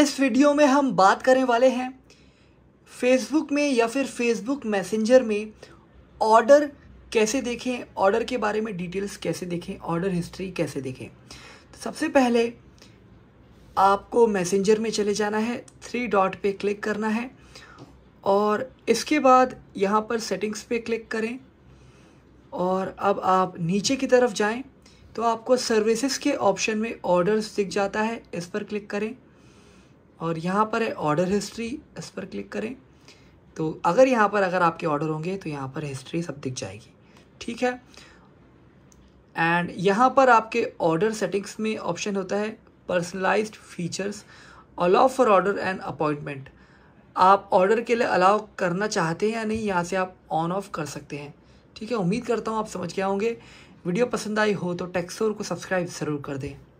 इस वीडियो में हम बात करने वाले हैं फेसबुक में या फिर फेसबुक मैसेंजर में ऑर्डर कैसे देखें ऑर्डर के बारे में डिटेल्स कैसे देखें ऑर्डर हिस्ट्री कैसे देखें तो सबसे पहले आपको मैसेंजर में चले जाना है थ्री डॉट पे क्लिक करना है और इसके बाद यहाँ पर सेटिंग्स पे क्लिक करें और अब आप नीचे की तरफ जाएं तो आपको सर्विसेज के ऑप्शन में ऑर्डर्स दिख जाता है इस पर क्लिक करें और यहाँ पर है ऑर्डर हिस्ट्री इस पर क्लिक करें तो अगर यहाँ पर अगर आपके ऑर्डर होंगे तो यहाँ पर हिस्ट्री सब दिख जाएगी ठीक है एंड यहाँ पर आपके ऑर्डर सेटिंग्स में ऑप्शन होता है personalized features allow for order and appointment आप ऑर्डर के लिए अलाउ करना चाहते हैं या नहीं यहाँ से आप ऑन ऑफ कर सकते हैं ठीक है उम्मीद करता हूँ आप समझ गया होंगे वीडियो पसंद आई हो तो टेक्सोर को सब्सक्राइब ज़रूर कर दें